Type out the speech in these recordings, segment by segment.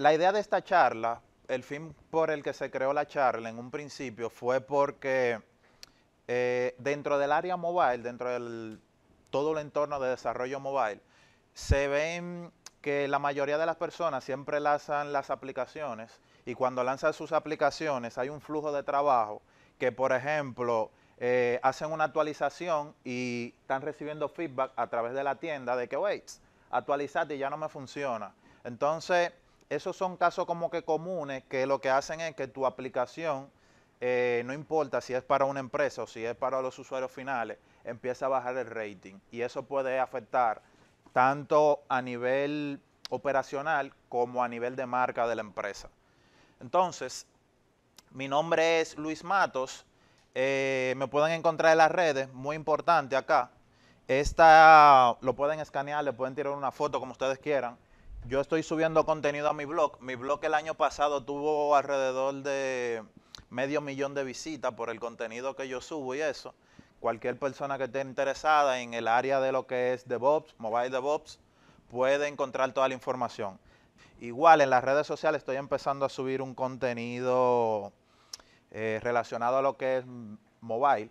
La idea de esta charla, el fin por el que se creó la charla en un principio fue porque eh, dentro del área mobile, dentro del todo el entorno de desarrollo mobile, se ven que la mayoría de las personas siempre lanzan las aplicaciones y cuando lanzan sus aplicaciones hay un flujo de trabajo que, por ejemplo, eh, hacen una actualización y están recibiendo feedback a través de la tienda de que, wait, actualizate y ya no me funciona. Entonces, esos son casos como que comunes que lo que hacen es que tu aplicación, eh, no importa si es para una empresa o si es para los usuarios finales, empieza a bajar el rating y eso puede afectar tanto a nivel operacional como a nivel de marca de la empresa. Entonces, mi nombre es Luis Matos, eh, me pueden encontrar en las redes, muy importante acá. Esta lo pueden escanear, le pueden tirar una foto como ustedes quieran yo estoy subiendo contenido a mi blog. Mi blog el año pasado tuvo alrededor de medio millón de visitas por el contenido que yo subo y eso. Cualquier persona que esté interesada en el área de lo que es DevOps, Mobile DevOps, puede encontrar toda la información. Igual en las redes sociales estoy empezando a subir un contenido eh, relacionado a lo que es mobile,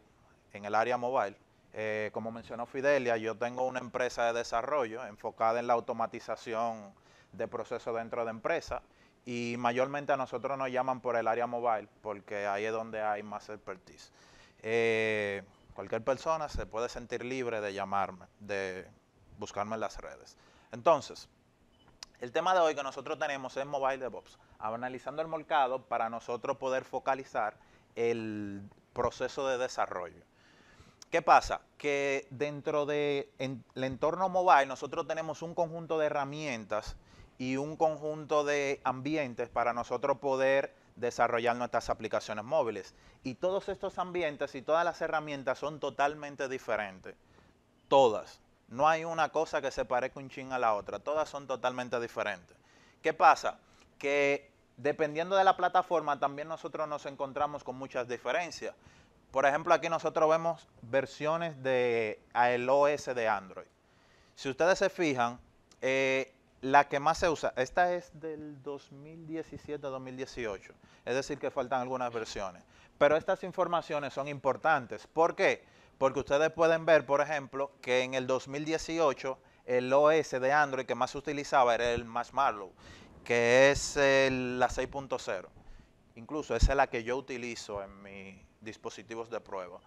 en el área mobile. Eh, como mencionó Fidelia, yo tengo una empresa de desarrollo enfocada en la automatización de procesos dentro de empresa y mayormente a nosotros nos llaman por el área mobile porque ahí es donde hay más expertise. Eh, cualquier persona se puede sentir libre de llamarme, de buscarme en las redes. Entonces, el tema de hoy que nosotros tenemos es Mobile DevOps, analizando el mercado para nosotros poder focalizar el proceso de desarrollo. ¿Qué pasa? Que dentro del de entorno mobile nosotros tenemos un conjunto de herramientas y un conjunto de ambientes para nosotros poder desarrollar nuestras aplicaciones móviles. Y todos estos ambientes y todas las herramientas son totalmente diferentes. Todas. No hay una cosa que se parezca un ching a la otra. Todas son totalmente diferentes. ¿Qué pasa? Que dependiendo de la plataforma también nosotros nos encontramos con muchas diferencias. Por ejemplo, aquí nosotros vemos versiones de el OS de Android. Si ustedes se fijan, eh, la que más se usa, esta es del 2017-2018, es decir que faltan algunas versiones. Pero estas informaciones son importantes. ¿Por qué? Porque ustedes pueden ver, por ejemplo, que en el 2018 el OS de Android que más se utilizaba era el Marlow, que es la 6.0. Incluso esa es la que yo utilizo en mi, dispositivos de prueba.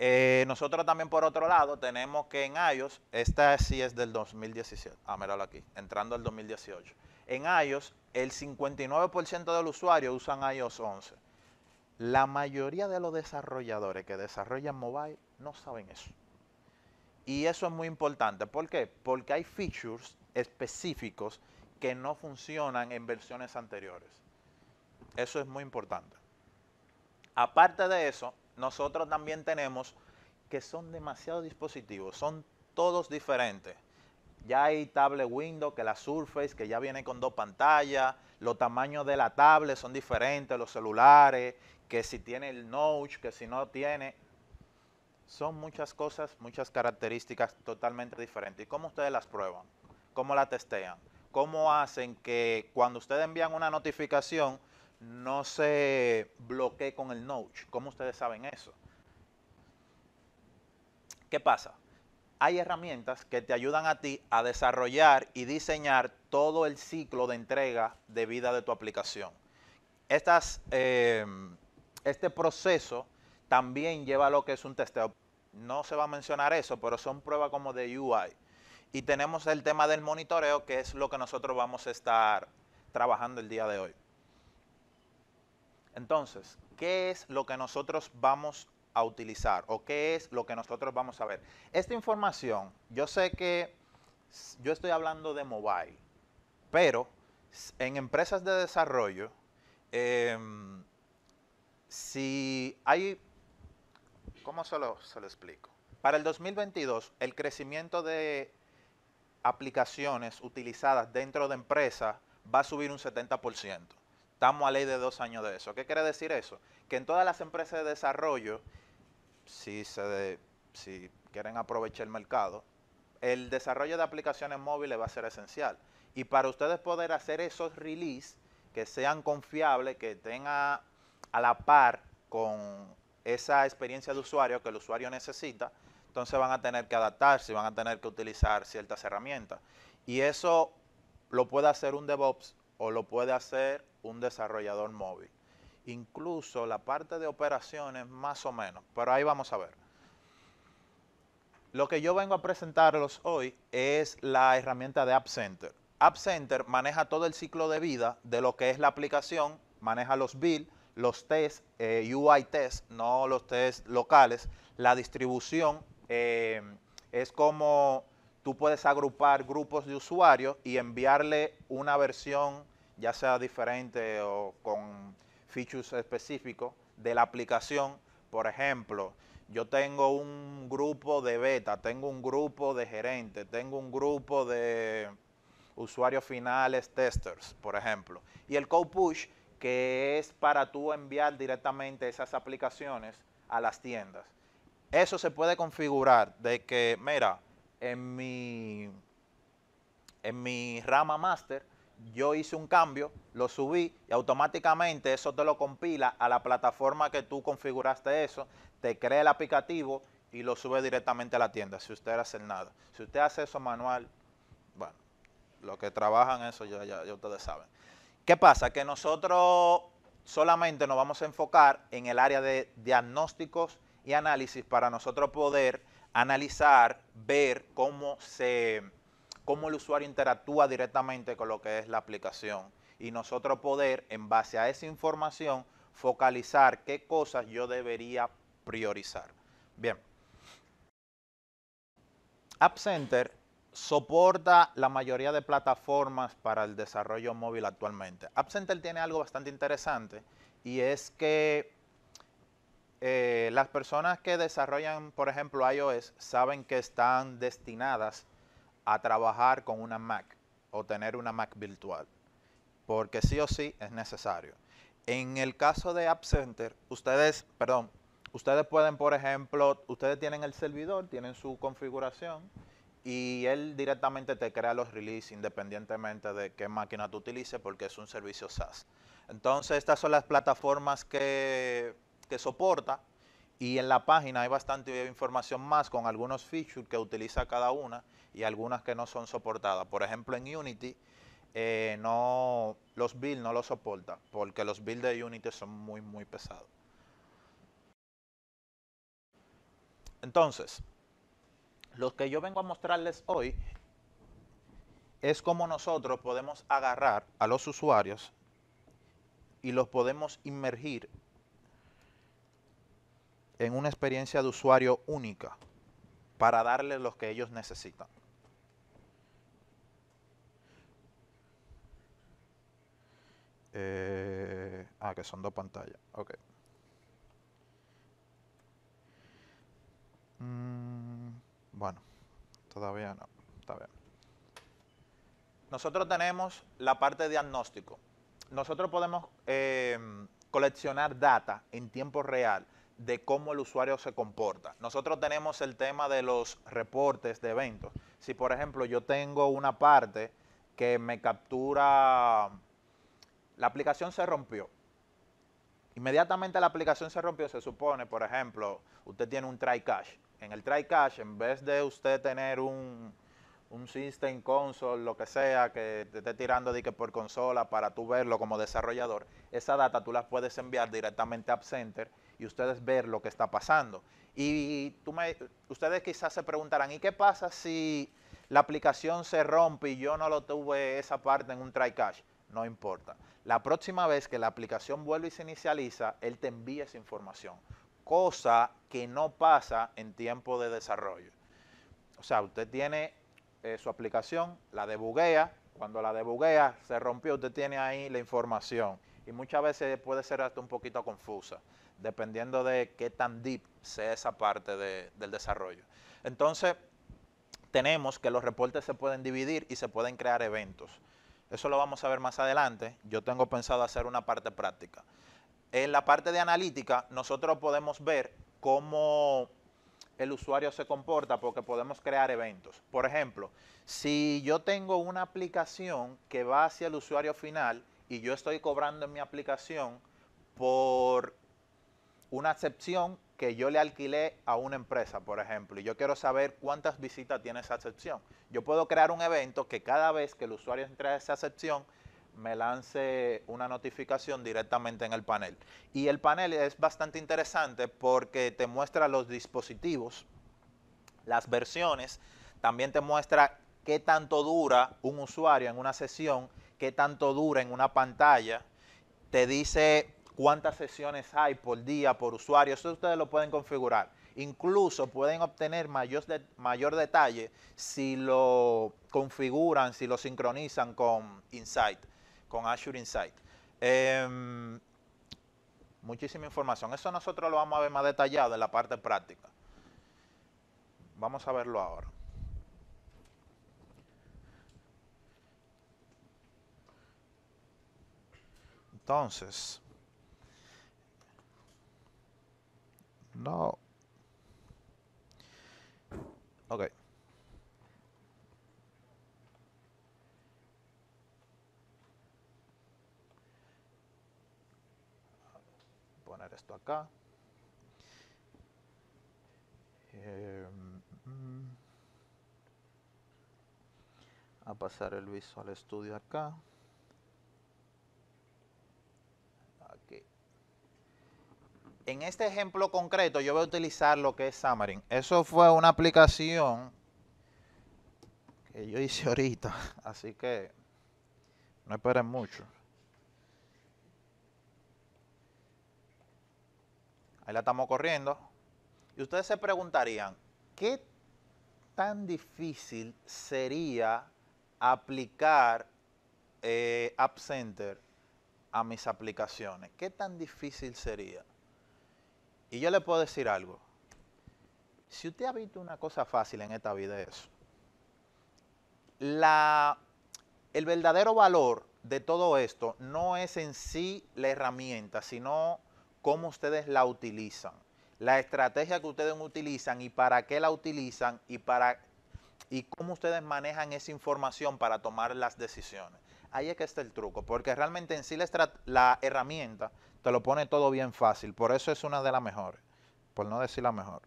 Eh, nosotros también, por otro lado, tenemos que en iOS, esta sí es del 2017, ah, míralo aquí, entrando al 2018. En iOS, el 59% del usuario usan iOS 11. La mayoría de los desarrolladores que desarrollan mobile no saben eso. Y eso es muy importante. ¿Por qué? Porque hay features específicos que no funcionan en versiones anteriores. Eso es muy importante. Aparte de eso, nosotros también tenemos que son demasiados dispositivos, son todos diferentes. Ya hay tablet Windows, que la Surface, que ya viene con dos pantallas, los tamaños de la tablet son diferentes, los celulares, que si tiene el notch, que si no tiene. Son muchas cosas, muchas características totalmente diferentes. ¿Y cómo ustedes las prueban? ¿Cómo la testean? ¿Cómo hacen que cuando ustedes envían una notificación, no se bloquee con el notch. ¿Cómo ustedes saben eso? ¿Qué pasa? Hay herramientas que te ayudan a ti a desarrollar y diseñar todo el ciclo de entrega de vida de tu aplicación. Em, este proceso también lleva a lo que es un testeo. No se va a mencionar eso, pero son pruebas como de UI. Y tenemos el tema del monitoreo, que es lo que nosotros vamos a estar trabajando el día de hoy. Entonces, ¿qué es lo que nosotros vamos a utilizar o qué es lo que nosotros vamos a ver? Esta información, yo sé que yo estoy hablando de mobile, pero en empresas de desarrollo, em, si hay, ¿cómo se lo, se lo explico? Para el 2022, el crecimiento de aplicaciones utilizadas dentro de empresas va a subir un 70%. Estamos a ley de dos años de eso. ¿Qué quiere decir eso? Que en todas las empresas de desarrollo, si, se si quieren aprovechar el mercado, el desarrollo de aplicaciones móviles va a ser esencial. Y para ustedes poder hacer esos release que sean confiables, que tengan a la par con esa experiencia de usuario que el usuario necesita, entonces van a tener que adaptarse, van a tener que utilizar ciertas herramientas. Y eso lo puede hacer un DevOps o lo puede hacer un desarrollador móvil. Incluso la parte de operaciones más o menos, pero ahí vamos a ver. Lo que yo vengo a presentarlos hoy es la herramienta de App Center. App Center maneja todo el ciclo de vida de lo que es la aplicación, maneja los builds, los tests, eh, UI tests, no los tests locales, la distribución, eh, es como tú puedes agrupar grupos de usuarios y enviarle una versión ya sea diferente o con features específicos de la aplicación. Por ejemplo, yo tengo un grupo de beta, tengo un grupo de gerente, tengo un grupo de usuarios finales, testers, por ejemplo. Y el code push, que es para tú enviar directamente esas aplicaciones a las tiendas. Eso se puede configurar de que, mira, en mi, en mi rama master, yo hice un cambio, lo subí y automáticamente eso te lo compila a la plataforma que tú configuraste eso, te crea el aplicativo y lo sube directamente a la tienda, si usted hace nada. Si usted hace eso manual, bueno, los que trabajan eso ya, ya, ya ustedes saben. ¿Qué pasa? Que nosotros solamente nos vamos a enfocar en el área de diagnósticos y análisis para nosotros poder analizar, ver cómo se cómo el usuario interactúa directamente con lo que es la aplicación y nosotros poder, en base a esa información, focalizar qué cosas yo debería priorizar. Bien. App Center soporta la mayoría de plataformas para el desarrollo móvil actualmente. App Center tiene algo bastante interesante y es que eh, las personas que desarrollan, por ejemplo, iOS, saben que están destinadas a trabajar con una Mac o tener una Mac virtual, porque sí o sí es necesario. En el caso de App Center, ustedes, perdón, ustedes pueden, por ejemplo, ustedes tienen el servidor, tienen su configuración y él directamente te crea los releases independientemente de qué máquina tú utilices porque es un servicio SaaS. Entonces, estas son las plataformas que soporta y en la página hay bastante información más con algunos features que utiliza cada una y algunas que no son soportadas. Por ejemplo, en Unity, eh, no, los builds no los soporta, porque los builds de Unity son muy, muy pesados. Entonces, lo que yo vengo a mostrarles hoy es cómo nosotros podemos agarrar a los usuarios y los podemos inmergir en una experiencia de usuario única para darles lo que ellos necesitan. Eh, ah, que son dos pantallas. Ok. Mm, bueno, todavía no. Está bien. Nosotros tenemos la parte de diagnóstico. Nosotros podemos em, coleccionar data en tiempo real de cómo el usuario se comporta. Nosotros tenemos el tema de los reportes de eventos. Si, por ejemplo, yo tengo una parte que me captura la aplicación se rompió. Inmediatamente la aplicación se rompió, se supone, por ejemplo, usted tiene un try cache. En el try cache, en vez de usted tener un, system console, lo que sea, que te esté tirando de que por consola para tú verlo como desarrollador, esa data tú la puedes enviar directamente a App Center y ustedes ver lo que está pasando. Y tú me, ustedes quizás se preguntarán, ¿y qué pasa si la aplicación se rompe y yo no lo tuve esa parte en un try cache? No importa. La próxima vez que la aplicación vuelve y se inicializa, él te envía esa información, cosa que no pasa en tiempo de desarrollo. O sea, usted tiene eh, su aplicación, la debuguea, cuando la debuguea se rompió, usted tiene ahí la información y muchas veces puede ser hasta un poquito confusa, dependiendo de qué tan deep sea esa parte del desarrollo. Entonces, tenemos que los reportes se pueden dividir y se pueden crear eventos. Eso lo vamos a ver más adelante. Yo tengo pensado hacer una parte práctica. En la parte de analítica, nosotros podemos ver cómo el usuario se comporta porque podemos crear eventos. Por ejemplo, si yo tengo una aplicación que va hacia el usuario final y yo estoy cobrando en mi aplicación por una excepción que yo le alquilé a una empresa, por ejemplo, y yo quiero saber cuántas visitas tiene esa sección. Yo puedo crear un evento que cada vez que el usuario entra a esa sección, me lance una notificación directamente en el panel. Y el panel es bastante interesante porque te muestra los dispositivos, las versiones, también te muestra qué tanto dura un usuario en una sesión, qué tanto dura en una pantalla, te dice cuántas sesiones hay por día, por usuario, eso ustedes lo pueden configurar. Incluso pueden obtener mayor, mayor detalle si lo configuran, si lo sincronizan con Insight, con Azure Insight. Em, muchísima información. Eso nosotros lo vamos a ver más detallado en la parte práctica. Vamos a verlo ahora. Entonces, No. Ok. Poner esto acá. Eh, a pasar el Visual estudio acá. en este ejemplo concreto yo voy a utilizar lo que es Xamarin. Eso fue una aplicación que yo hice ahorita, así que no esperen mucho. Ahí la estamos corriendo. Y ustedes se preguntarían, ¿qué tan difícil sería aplicar eh, App Center a mis aplicaciones? ¿Qué tan difícil sería? Y yo le puedo decir algo. Si usted ha visto una cosa fácil en esta vida es eso. La, el verdadero valor de todo esto no es en sí la herramienta, sino cómo ustedes la utilizan. La estrategia que ustedes utilizan y para qué la utilizan y, para, y cómo ustedes manejan esa información para tomar las decisiones. Ahí es que está el truco, porque realmente en sí la herramienta te lo pone todo bien fácil. Por eso es una de las mejores, por no decir la mejor.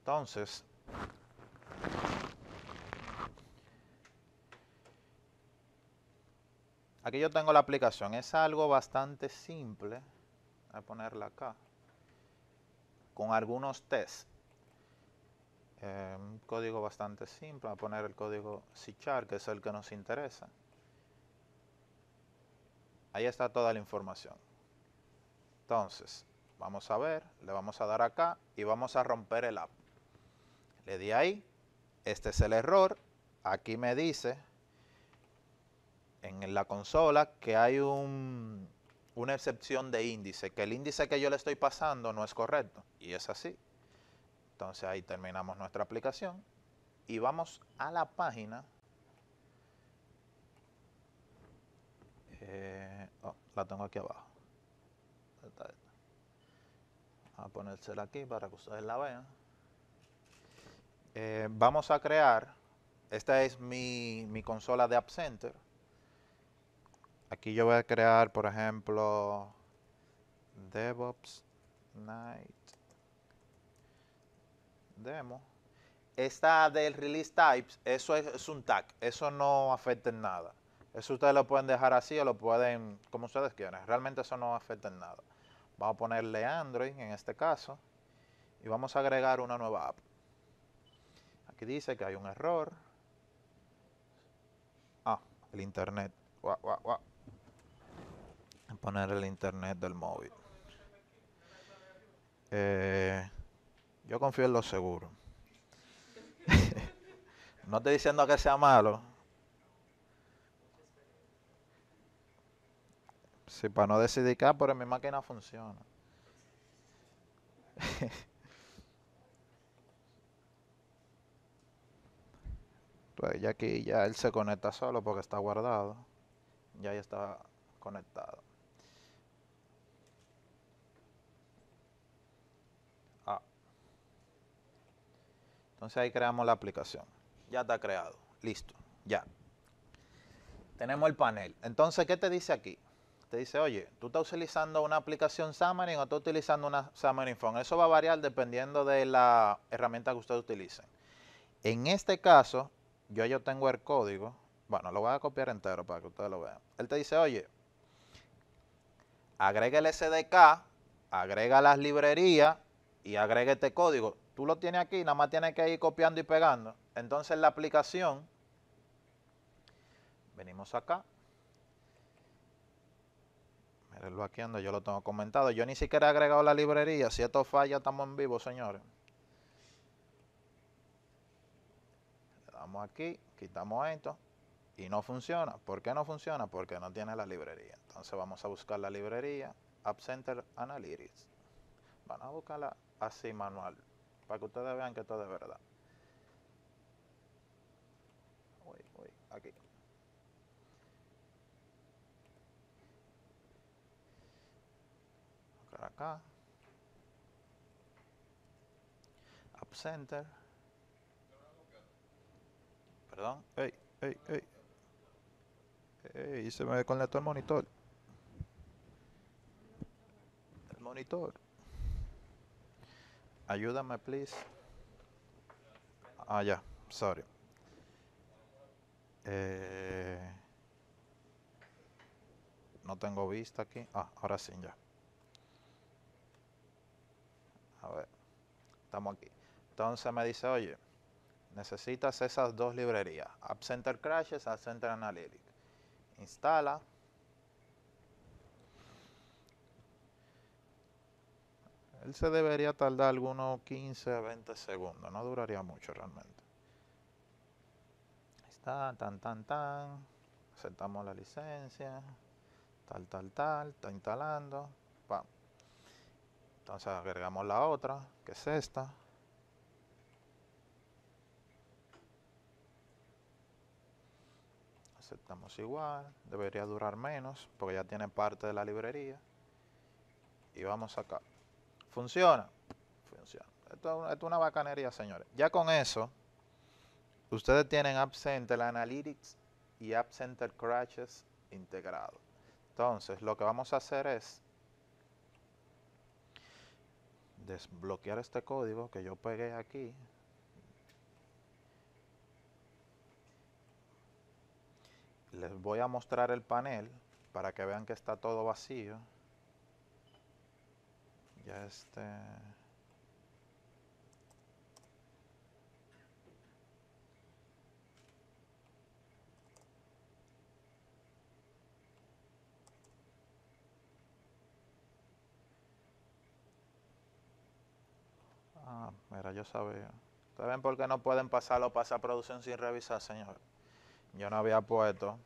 Entonces, aquí yo tengo la aplicación. Es algo bastante simple. Voy a ponerla acá. Con algunos tests. Eh, un código bastante simple. Voy a poner el código c que es el que nos interesa. Ahí está toda la información. Entonces, vamos a ver, le vamos a dar acá y vamos a romper el app. Le di ahí, este es el error, aquí me dice en la consola que hay una excepción de índice, que el índice que yo le estoy pasando no es correcto, y es así. Entonces ahí terminamos nuestra aplicación y vamos a la página Eh, oh, la tengo aquí abajo. a ponérsela aquí para que ustedes la vean. Eh, vamos a crear, esta es mi, mi consola de App Center. Aquí yo voy a crear, por ejemplo, DevOps Night Demo. Esta del Release Types, eso es, es un tag, eso no afecta en nada. Eso ustedes lo pueden dejar así o lo pueden, como ustedes quieran. Realmente eso no afecta en nada. Vamos a ponerle Android en este caso. Y vamos a agregar una nueva app. Aquí dice que hay un error. Ah, el internet. voy A poner el internet del móvil. Eh, yo confío en lo seguro. no estoy diciendo que sea malo, Sí, para no decidir que, mi máquina funciona. pues ya aquí ya él se conecta solo porque está guardado. Ya ya está conectado. Ah. Entonces ahí creamos la aplicación. Ya está creado. Listo. Ya. Tenemos el panel. Entonces, ¿qué te dice aquí? te dice, oye, tú estás utilizando una aplicación Xamarin o estás utilizando una Xamarin Phone. Eso va a variar dependiendo de la herramienta que ustedes utilicen. En este caso, yo tengo el código. Bueno, lo voy a copiar entero para que ustedes lo vean. Él te dice, oye, agrega el SDK, agrega las librerías y agrega este código. Tú lo tienes aquí, nada más tienes que ir copiando y pegando. Entonces la aplicación, venimos acá, lo yo lo tengo comentado. Yo ni siquiera he agregado la librería. Si esto falla, estamos en vivo, señores. Le damos aquí, quitamos esto y no funciona. ¿Por qué no funciona? Porque no tiene la librería. Entonces vamos a buscar la librería App Center Analytics. Van a buscarla así manual para que ustedes vean que esto es de verdad. Uy, uy, aquí. Up center. Perdón. Ey, ey, ey. Ey, se me conectó el monitor. El monitor. Ayúdame, please. Ah, ya. Sorry. Eh, no tengo vista aquí. Ah, ahora sí, ya ver, estamos aquí. Entonces me dice, oye, necesitas esas dos librerías, App Center Crashes, App Center Analytics. Instala. Él se debería tardar algunos 15 a 20 segundos, no duraría mucho realmente. Ahí está, tan, tan, tan. Aceptamos la licencia. Tal, tal, tal. Está instalando. Entonces agregamos la otra, que es esta. Aceptamos igual. Debería durar menos porque ya tiene parte de la librería. Y vamos acá. Funciona. Funciona. Esto, es una bacanería, señores. Ya con eso, ustedes tienen App Center Analytics y App Center Crashes integrado. Entonces, lo que vamos a hacer es desbloquear este código que yo pegué aquí les voy a mostrar el panel para que vean que está todo vacío ya este mira, yo sabía. ¿Ustedes ven por qué no pueden pasarlo pasa producción sin revisar, señor? Yo no había puesto.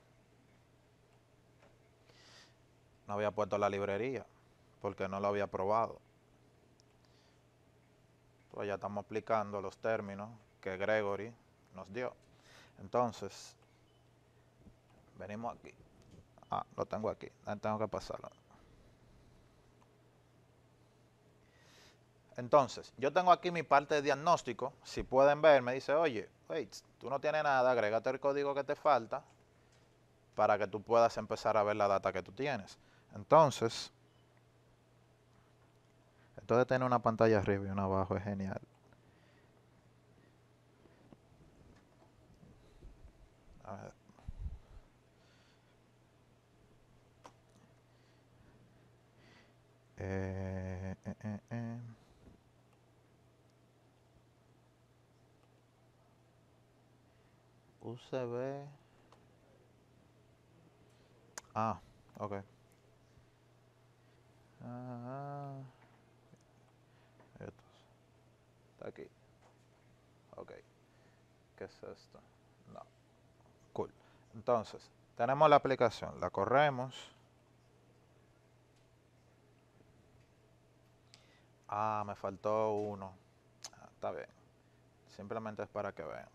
No había puesto la librería. Porque no lo había probado. Pues ya estamos aplicando los términos que Gregory nos dio. Entonces, venimos aquí. Ah, lo tengo aquí. Tengo que pasarlo. Entonces, yo tengo aquí mi parte de diagnóstico. Si pueden ver, me dice, oye, wait, tú no tienes nada, agrégate el código que te falta para que tú puedas empezar a ver la data que tú tienes. Entonces, esto de tener una pantalla arriba y una abajo es genial. A ver. Eh, se ve Ah, ok. Ah, Está aquí. Ok. ¿Qué es esto? No. Cool. Entonces, tenemos la aplicación. La corremos. Ah, me faltó uno. Ah, está bien. Simplemente es para que vean.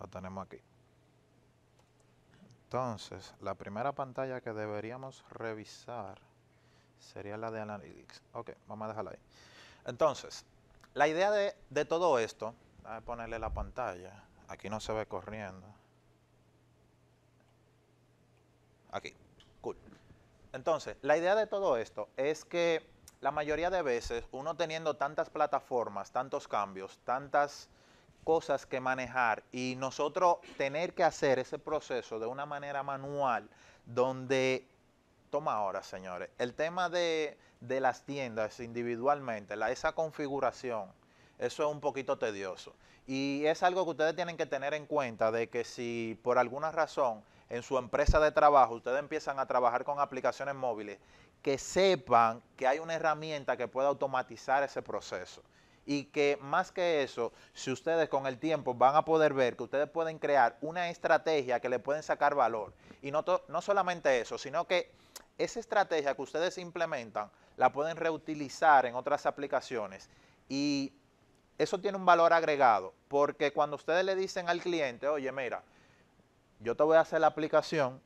Lo tenemos aquí. Entonces, la primera pantalla que deberíamos revisar sería la de Analytics. Ok, vamos a dejarla ahí. Entonces, la idea de, de todo esto, a ponerle la pantalla. Aquí no se ve corriendo. Aquí. Cool. Entonces, la idea de todo esto es que la mayoría de veces uno teniendo tantas plataformas, tantos cambios, tantas cosas que manejar y nosotros tener que hacer ese proceso de una manera manual donde toma ahora señores el tema de, las tiendas individualmente la, esa configuración eso es un poquito tedioso y es algo que ustedes tienen que tener en cuenta de que si por alguna razón en su empresa de trabajo ustedes empiezan a trabajar con aplicaciones móviles que sepan que hay una herramienta que pueda automatizar ese proceso. Y que más que eso, si ustedes con el tiempo van a poder ver que ustedes pueden crear una estrategia que le pueden sacar valor. Y no, no solamente eso, sino que esa estrategia que ustedes implementan la pueden reutilizar en otras aplicaciones. Y eso tiene un valor agregado, porque cuando ustedes le dicen al cliente, oye, mira, yo te voy a hacer la aplicación,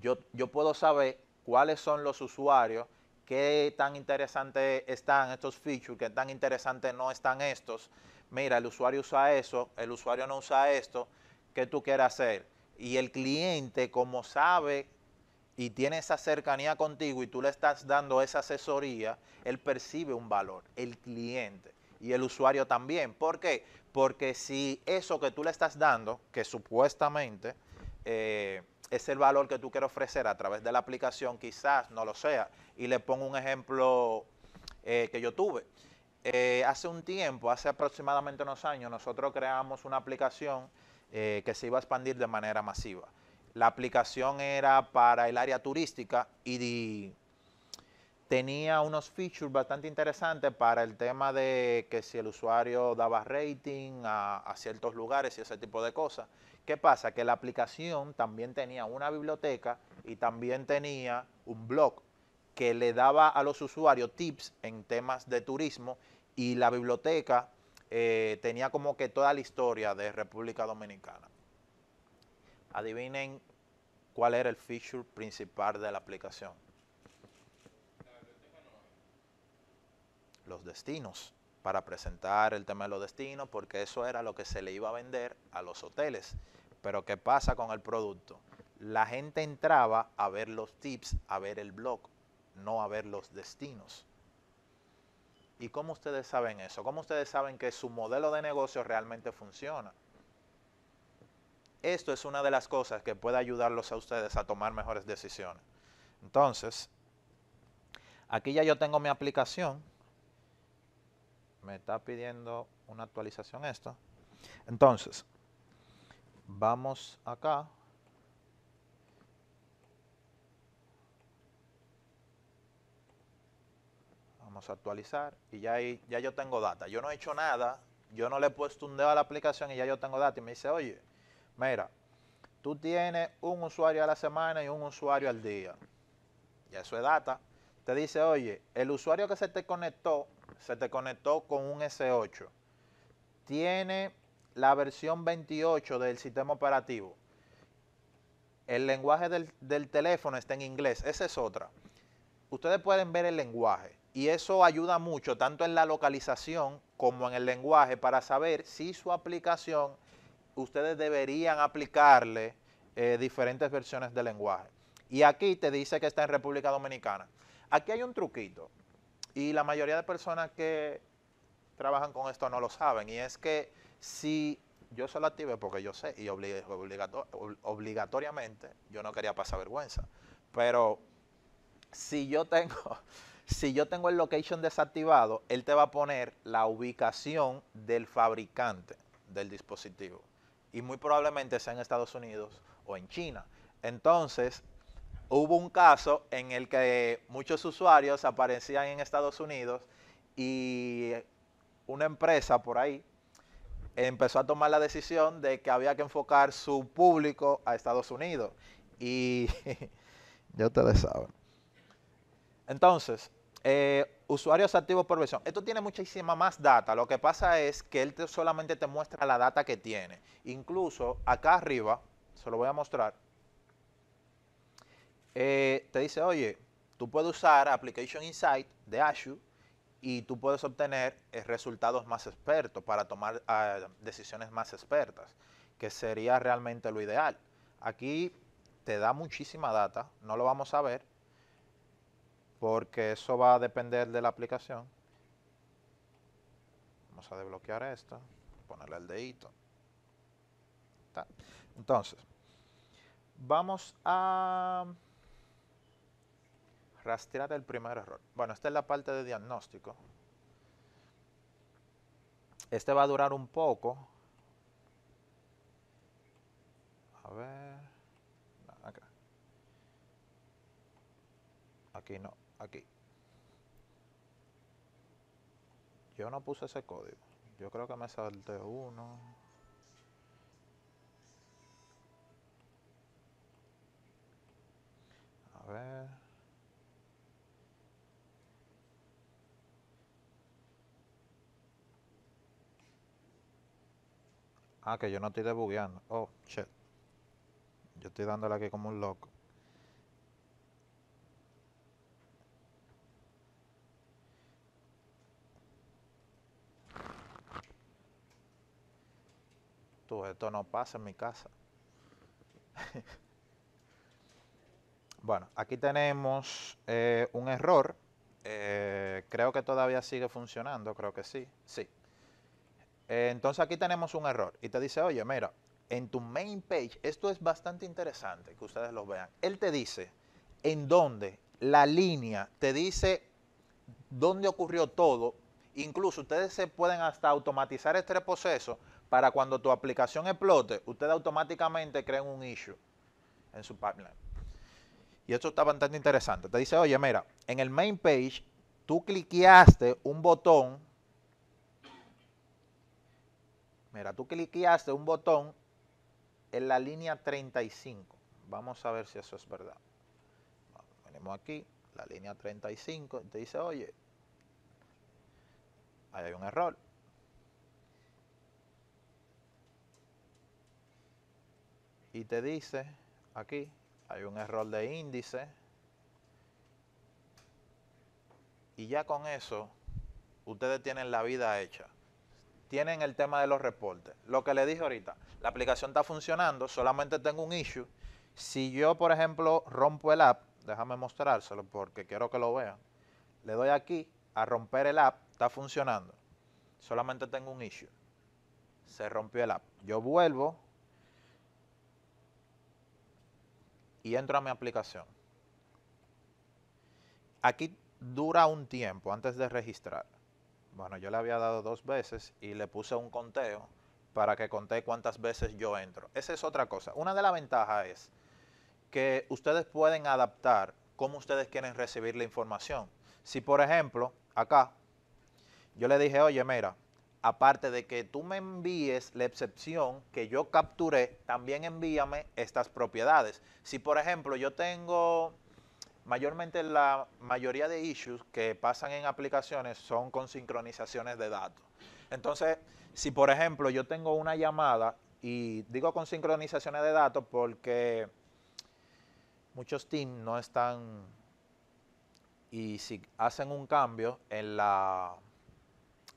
yo, yo puedo saber cuáles son los usuarios, qué tan interesantes están estos features, qué tan interesantes no están estos. Mira, el usuario usa eso, el usuario no usa esto, ¿qué tú quieres hacer? Y el cliente, como sabe y tiene esa cercanía contigo y tú le estás dando esa asesoría, él percibe un valor, el cliente y el usuario también. ¿Por qué? Porque si eso que tú le estás dando, que supuestamente eh, es el valor que tú quieres ofrecer a través de la aplicación, quizás no lo sea. Y le pongo un ejemplo eh, que yo tuve. Eh, hace un tiempo, hace aproximadamente unos años, nosotros creamos una aplicación eh, que se iba a expandir de manera masiva. La aplicación era para el área turística y tenía unos features bastante interesantes para el tema de que si el usuario daba rating a, a ciertos lugares y ese tipo de cosas. ¿Qué pasa? Que la aplicación también tenía una biblioteca y también tenía un blog que le daba a los usuarios tips en temas de turismo y la biblioteca eh, tenía como que toda la historia de República Dominicana. Adivinen cuál era el feature principal de la aplicación. Los destinos para presentar el tema de los destinos, porque eso era lo que se le iba a vender a los hoteles. Pero ¿qué pasa con el producto? La gente entraba a ver los tips, a ver el blog, no a ver los destinos. ¿Y cómo ustedes saben eso? ¿Cómo ustedes saben que su modelo de negocio realmente funciona? Esto es una de las cosas que puede ayudarlos a ustedes a tomar mejores decisiones. Entonces, aquí ya yo tengo mi aplicación me está pidiendo una actualización esto Entonces, vamos acá. Vamos a actualizar y ya, ahí ya yo tengo data. Yo no he hecho nada, yo no le he puesto un dedo a la aplicación y ya yo tengo data. Y me dice, oye, mira, tú tienes un usuario a la semana y un usuario al día. Ya eso es data. Te dice, oye, el usuario que se te conectó se te conectó con un S8. Tiene la versión 28 del sistema operativo. El lenguaje del, teléfono está en inglés. Esa es otra. Ustedes pueden ver el lenguaje y eso ayuda mucho tanto en la localización como en el lenguaje para saber si su aplicación, ustedes deberían aplicarle eh, diferentes versiones del lenguaje. Y aquí te dice que está en República Dominicana. Aquí hay un truquito. Y la mayoría de personas que trabajan con esto no lo saben. Y es que si yo se lo activé porque yo sé y obligatoriamente yo no quería pasar vergüenza. Pero si yo tengo, si yo tengo el location desactivado, él te va a poner la ubicación del fabricante del dispositivo. Y muy probablemente sea en Estados Unidos o en China. Entonces, hubo un caso en el que muchos usuarios aparecían en Estados Unidos y una empresa por ahí empezó a tomar la decisión de que había que enfocar su público a Estados Unidos. Y ya ustedes saben. Entonces, eh, usuarios activos por versión. Esto tiene muchísima más data. Lo que pasa es que él solamente te muestra la data que tiene. Incluso acá arriba, se lo voy a mostrar, eh, te dice, oye, tú puedes usar Application Insight de Azure y tú puedes obtener eh, resultados más expertos para tomar ah, decisiones más expertas, que sería realmente lo ideal. Aquí te da muchísima data, no lo vamos a ver, porque eso va a depender de la aplicación. Vamos a desbloquear esto, ponerle el dedito. Entonces, vamos a rastrear el primer error. Bueno, esta es la parte de diagnóstico. Este va a durar un poco. A ver. Acá. Aquí no, aquí. Yo no puse ese código. Yo creo que me salté uno. A ver. Ah, que yo no estoy debugueando. Oh, shit. Yo estoy dándole aquí como un loco. Tú, esto no pasa en mi casa. bueno, aquí tenemos eh, un error. Eh, creo que todavía sigue funcionando, creo que sí. Sí, entonces aquí tenemos un error y te dice, oye, mira, en tu main page, esto es bastante interesante que ustedes lo vean. Él te dice en dónde la línea te dice dónde ocurrió todo. Incluso ustedes se pueden hasta automatizar este proceso para cuando tu aplicación explote, ustedes automáticamente creen un issue en su pipeline. Y esto está bastante interesante. Te dice, oye, mira, en el main page tú cliqueaste un botón Mira, tú cliqueaste un botón en la línea 35. Vamos a ver si eso es verdad. venimos aquí, la línea 35, te dice, oye, hay un error. Y te dice, aquí, hay un error de índice. Y ya con eso, ustedes tienen la vida hecha tienen el tema de los reportes. Lo que le dije ahorita, la aplicación está funcionando, solamente tengo un issue. Si yo, por ejemplo, rompo el app, déjame mostrárselo porque quiero que lo vean. Le doy aquí a romper el app, está funcionando. Solamente tengo un issue. Se rompió el app. Yo vuelvo y entro a mi aplicación. Aquí dura un tiempo antes de registrar. Bueno, yo le había dado dos veces y le puse un conteo para que conté cuántas veces yo entro. Esa es otra cosa. Una de las ventajas es que ustedes pueden adaptar cómo ustedes quieren recibir la información. Si, por ejemplo, acá, yo le dije, oye, mira, aparte de que tú me envíes la excepción que yo capturé, también envíame estas propiedades. Si, por ejemplo, yo tengo mayormente la mayoría de issues que pasan en aplicaciones son con sincronizaciones de datos. Entonces, si por ejemplo yo tengo una llamada, y digo con sincronizaciones de datos porque muchos teams no están, y si hacen un cambio en, la,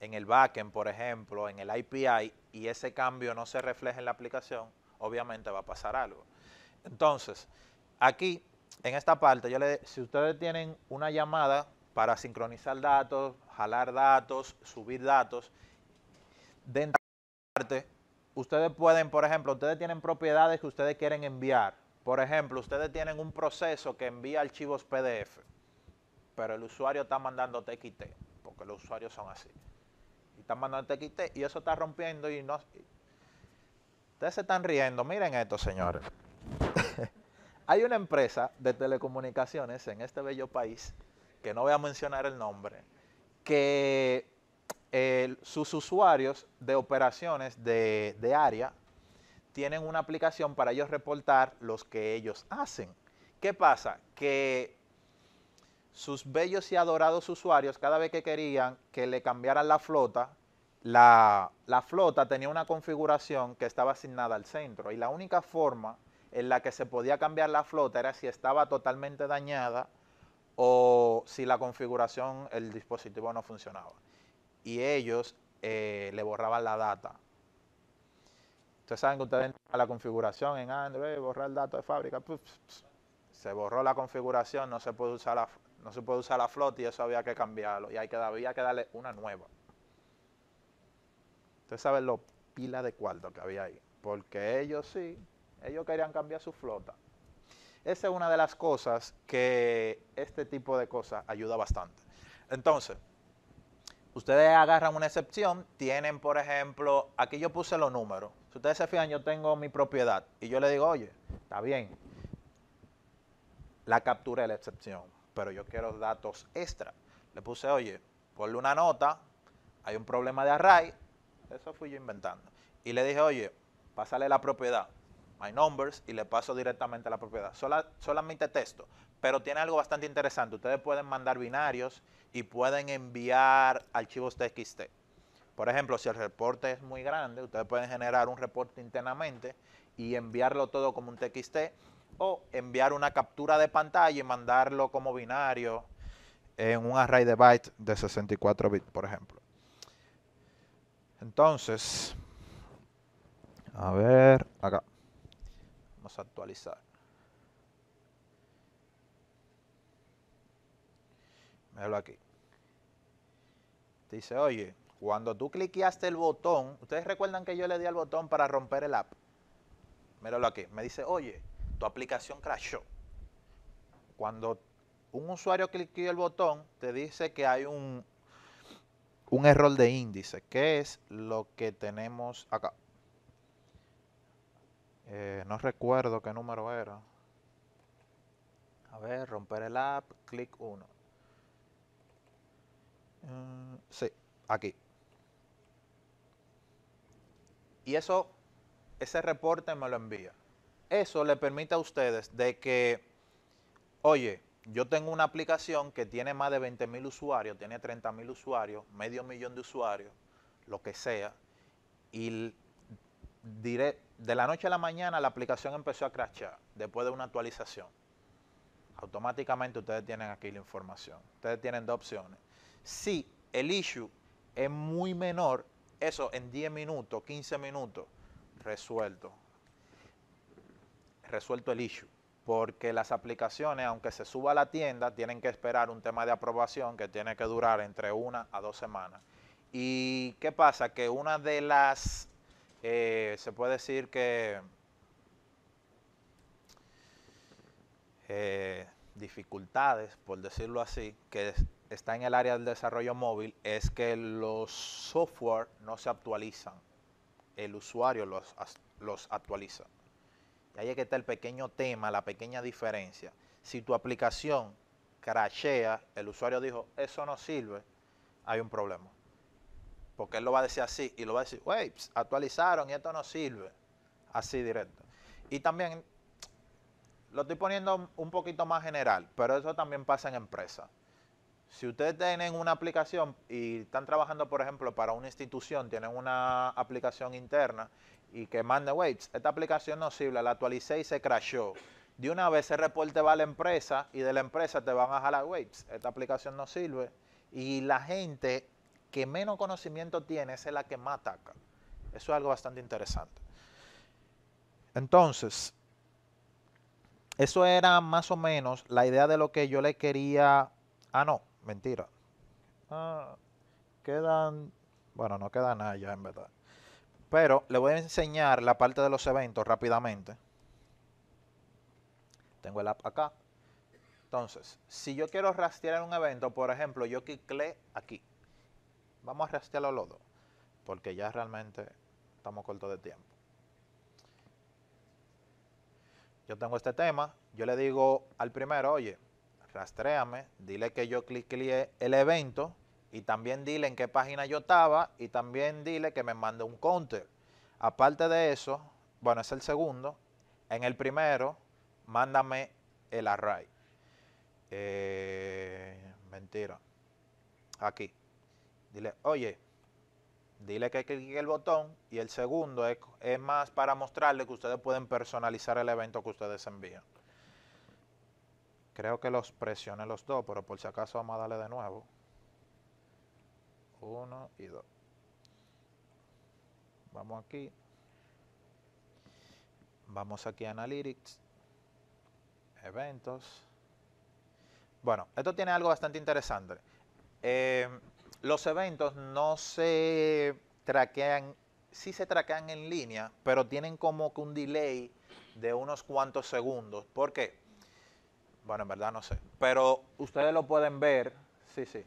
en el backend, por ejemplo, en el API, y ese cambio no se refleja en la aplicación, obviamente va a pasar algo. Entonces, aquí en esta parte, yo le, si ustedes tienen una llamada para sincronizar datos, jalar datos, subir datos, dentro de esta parte, ustedes pueden, por ejemplo, ustedes tienen propiedades que ustedes quieren enviar. Por ejemplo, ustedes tienen un proceso que envía archivos PDF, pero el usuario está mandando TXT, porque los usuarios son así. Y están mandando TXT y eso está rompiendo y no... Ustedes se están riendo, miren esto, señores. Hay una empresa de telecomunicaciones en este bello país, que no voy a mencionar el nombre, que eh, sus usuarios de operaciones de, área tienen una aplicación para ellos reportar los que ellos hacen. ¿Qué pasa? Que sus bellos y adorados usuarios, cada vez que querían que le cambiaran la flota, la, la, flota tenía una configuración que estaba asignada al centro. Y la única forma en la que se podía cambiar la flota era si estaba totalmente dañada o si la configuración, el dispositivo no funcionaba. Y ellos eh, le borraban la data. Ustedes saben que ustedes entran a la configuración en Android, borrar el dato de fábrica, se borró la configuración, no se puede usar la, no se puede usar la flota y eso había que cambiarlo. Y hay que, había que darle una nueva. Ustedes saben lo pila de cuarto que había ahí. Porque ellos sí ellos querían cambiar su flota. Esa es una de las cosas que este tipo de cosas ayuda bastante. Entonces, ustedes agarran una excepción, tienen, por ejemplo, aquí yo puse los números. Si ustedes se fijan, yo tengo mi propiedad y yo le digo, oye, está bien, la captura de la excepción, pero yo quiero datos extra. Le puse, oye, ponle una nota, hay un problema de array, eso fui yo inventando. Y le dije, oye, pásale la propiedad, My Numbers y le paso directamente a la propiedad. solamente texto, pero tiene algo bastante interesante. Ustedes pueden mandar binarios y pueden enviar archivos TXT. Por ejemplo, si el reporte es muy grande, ustedes pueden generar un reporte internamente y enviarlo todo como un TXT o enviar una captura de pantalla y mandarlo como binario en un array de bytes de 64 bits, por ejemplo. Entonces, a ver, acá a actualizar. Míralo aquí. Dice, oye, cuando tú cliqueaste el botón, ustedes recuerdan que yo le di al botón para romper el app. Míralo aquí. Me dice, oye, tu aplicación crashó. Cuando un usuario cliqueó el botón, te dice que hay un, un error de índice. ¿Qué es lo que tenemos acá? Eh, no recuerdo qué número era. A ver, romper el app, clic 1. Mm, sí, aquí. Y eso, ese reporte me lo envía. Eso le permite a ustedes de que, oye, yo tengo una aplicación que tiene más de 20 mil usuarios, tiene 30 mil usuarios, medio millón de usuarios, lo que sea, y diré, de la noche a la mañana la aplicación empezó a crashear después de una actualización. Automáticamente ustedes tienen aquí la información. Ustedes tienen dos opciones. Si el issue es muy menor, eso en 10 minutos, 15 minutos, resuelto. Resuelto el issue. Porque las aplicaciones, aunque se suba a la tienda, tienen que esperar un tema de aprobación que tiene que durar entre una a dos semanas. ¿Y qué pasa? Que una de las eh, se puede decir que eh, dificultades, por decirlo así, que está en el área del desarrollo móvil es que los software no se actualizan, el usuario los, los actualiza. Y ahí es que está el pequeño tema, la pequeña diferencia. Si tu aplicación crashea, el usuario dijo, eso no sirve, hay un problema. Porque él lo va a decir así y lo va a decir, wey, actualizaron y esto no sirve. Así directo. Y también lo estoy poniendo un poquito más general, pero eso también pasa en empresas. Si ustedes tienen una aplicación y están trabajando, por ejemplo, para una institución, tienen una aplicación interna y que mande, waves, esta aplicación no sirve, la actualicé y se crashó. De una vez el reporte va a la empresa y de la empresa te van a jalar, waves. esta aplicación no sirve. Y la gente que menos conocimiento tiene es la que más ataca. Eso es algo bastante interesante. Entonces, eso era más o menos la idea de lo que yo le quería... Ah, no, mentira. Ah, quedan... Bueno, no queda nada ya, en verdad. Pero le voy a enseñar la parte de los eventos rápidamente. Tengo el app acá. Entonces, si yo quiero rastrear un evento, por ejemplo, yo clicle aquí vamos a rastrearlo los dos, porque ya realmente estamos cortos de tiempo. Yo tengo este tema, yo le digo al primero, oye, rastréame, dile que yo cliqué el evento y también dile en qué página yo estaba y también dile que me mande un counter. Aparte de eso, bueno, es el segundo, en el primero, mándame el array. Eh, mentira. Aquí. Dile, oye, dile que clique el botón y el segundo es, más para mostrarle que ustedes pueden personalizar el evento que ustedes envían. Creo que los presioné los dos, pero por si acaso vamos a darle de nuevo. Uno y dos. Vamos aquí. Vamos aquí a Analytics. Eventos. Bueno, esto tiene algo bastante interesante. Eh, los eventos no se traquean, sí se traquean en línea, pero tienen como que un delay de unos cuantos segundos. ¿Por qué? Bueno, en verdad no sé. Pero ustedes lo pueden ver, sí, sí.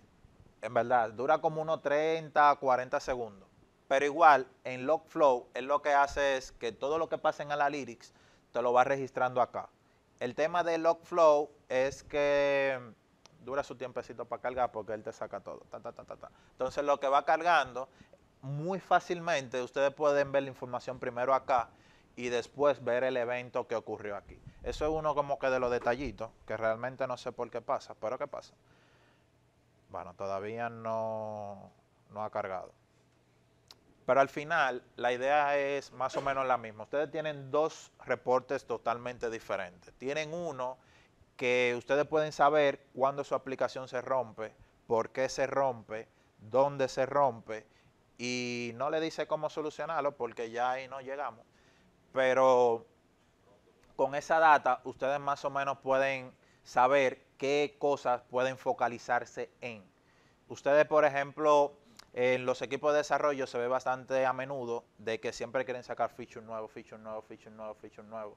En verdad, dura como unos 30, 40 segundos. Pero igual, en Logflow, él lo que hace es que todo lo que pasa en Lyrics te lo va registrando acá. El tema de Logflow es que dura su tiempecito para cargar porque él te saca todo. Entonces lo que va cargando, muy fácilmente ustedes pueden ver la información primero acá y después ver el evento que ocurrió aquí. Eso es uno como que de los detallitos, que realmente no sé por qué pasa, pero ¿qué pasa? Bueno, todavía no, no ha cargado. Pero al final, la idea es más o menos la misma. Ustedes tienen dos reportes totalmente diferentes. Tienen uno que ustedes pueden saber cuándo su aplicación se rompe, por qué se rompe, dónde se rompe y no le dice cómo solucionarlo porque ya ahí no llegamos. Pero con esa data ustedes más o menos pueden saber qué cosas pueden focalizarse en. Ustedes, por ejemplo, en los equipos de desarrollo se ve bastante a menudo de que siempre quieren sacar feature nuevo, feature nuevo, feature nuevo, feature nuevo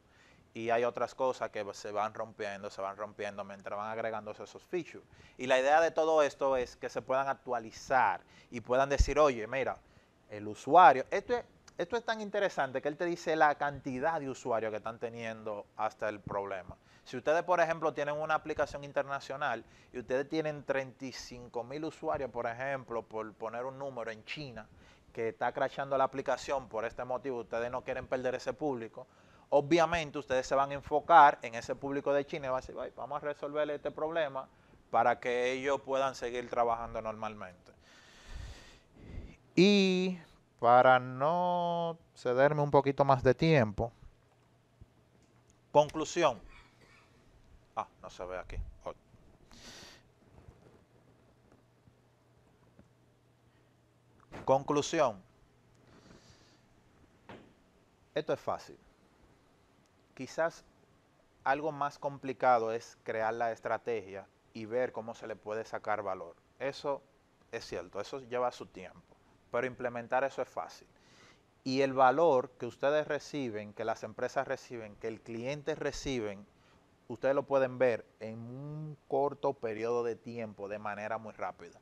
y hay otras cosas que se van rompiendo, se van rompiendo mientras van agregándose esos features. Y la idea de todo esto es que se puedan actualizar y puedan decir, oye, mira, el usuario, esto es, esto es tan interesante que él te dice la cantidad de usuarios que están teniendo hasta el problema. Si ustedes, por ejemplo, tienen una aplicación internacional y ustedes tienen 35 mil usuarios, por ejemplo, por poner un número en China, que está crashando la aplicación por este motivo, ustedes no quieren perder ese público, obviamente ustedes se van a enfocar en ese público de China y van a decir, vamos a resolver este problema para que ellos puedan seguir trabajando normalmente. Y para no cederme un poquito más de tiempo, conclusión. Ah, no se ve aquí. Oh. Conclusión. Esto es fácil. Quizás algo más complicado es crear la estrategia y ver cómo se le puede sacar valor. Eso es cierto, eso lleva su tiempo, pero implementar eso es fácil. Y el valor que ustedes reciben, que las empresas reciben, que el cliente reciben, ustedes lo pueden ver en un corto periodo de tiempo de manera muy rápida.